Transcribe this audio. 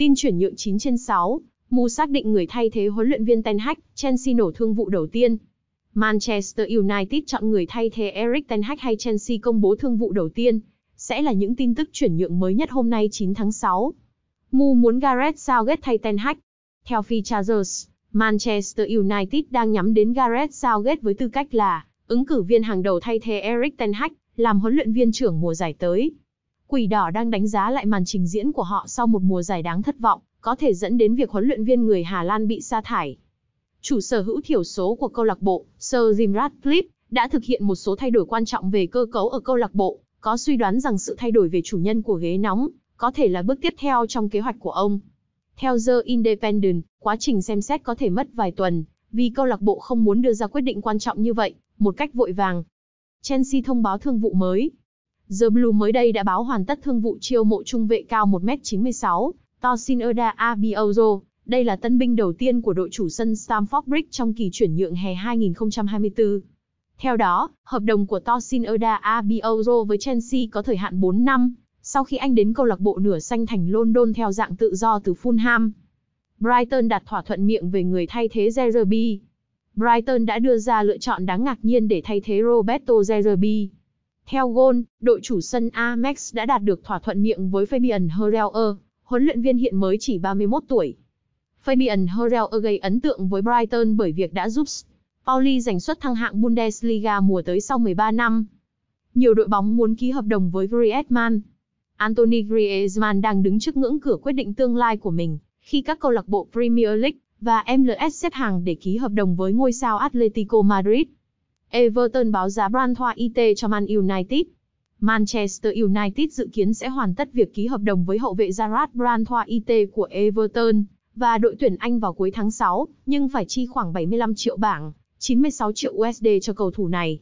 Tin chuyển nhượng 9 trên 6, Mu xác định người thay thế huấn luyện viên Ten Hag, Chelsea nổ thương vụ đầu tiên. Manchester United chọn người thay thế Eric Ten Hag hay Chelsea công bố thương vụ đầu tiên, sẽ là những tin tức chuyển nhượng mới nhất hôm nay 9 tháng 6. Mu muốn Gareth Southgate thay Ten Hag. Theo Chargers, Manchester United đang nhắm đến Gareth Southgate với tư cách là ứng cử viên hàng đầu thay thế Eric Ten Hag làm huấn luyện viên trưởng mùa giải tới. Quỷ đỏ đang đánh giá lại màn trình diễn của họ sau một mùa giải đáng thất vọng, có thể dẫn đến việc huấn luyện viên người Hà Lan bị sa thải. Chủ sở hữu thiểu số của câu lạc bộ, Sir Jim Ratcliffe, đã thực hiện một số thay đổi quan trọng về cơ cấu ở câu lạc bộ, có suy đoán rằng sự thay đổi về chủ nhân của ghế nóng có thể là bước tiếp theo trong kế hoạch của ông. Theo The Independent, quá trình xem xét có thể mất vài tuần, vì câu lạc bộ không muốn đưa ra quyết định quan trọng như vậy, một cách vội vàng. Chelsea thông báo thương vụ mới, The Blue mới đây đã báo hoàn tất thương vụ chiêu mộ trung vệ cao 1m96, Tosin Oda Abiozo. Đây là tân binh đầu tiên của đội chủ sân Stamford Bridge trong kỳ chuyển nhượng hè 2024. Theo đó, hợp đồng của Tosin Oda Abiozo với Chelsea có thời hạn 4 năm, sau khi anh đến câu lạc bộ nửa xanh thành London theo dạng tự do từ Fulham. Brighton đặt thỏa thuận miệng về người thay thế Zerbi. Brighton đã đưa ra lựa chọn đáng ngạc nhiên để thay thế Roberto Zerbi. Theo Gol, đội chủ sân Amex đã đạt được thỏa thuận miệng với Fabian Herrera, huấn luyện viên hiện mới chỉ 31 tuổi. Fabian Herrera gây ấn tượng với Brighton bởi việc đã giúp Pauli giành suất thăng hạng Bundesliga mùa tới sau 13 năm. Nhiều đội bóng muốn ký hợp đồng với Griezmann. Anthony Griezmann đang đứng trước ngưỡng cửa quyết định tương lai của mình khi các câu lạc bộ Premier League và MLS xếp hàng để ký hợp đồng với ngôi sao Atletico Madrid. Everton báo giá Brandthoa IT cho Man United. Manchester United dự kiến sẽ hoàn tất việc ký hợp đồng với hậu vệ Gerard Brandthoa IT của Everton và đội tuyển Anh vào cuối tháng 6, nhưng phải chi khoảng 75 triệu bảng, 96 triệu USD cho cầu thủ này.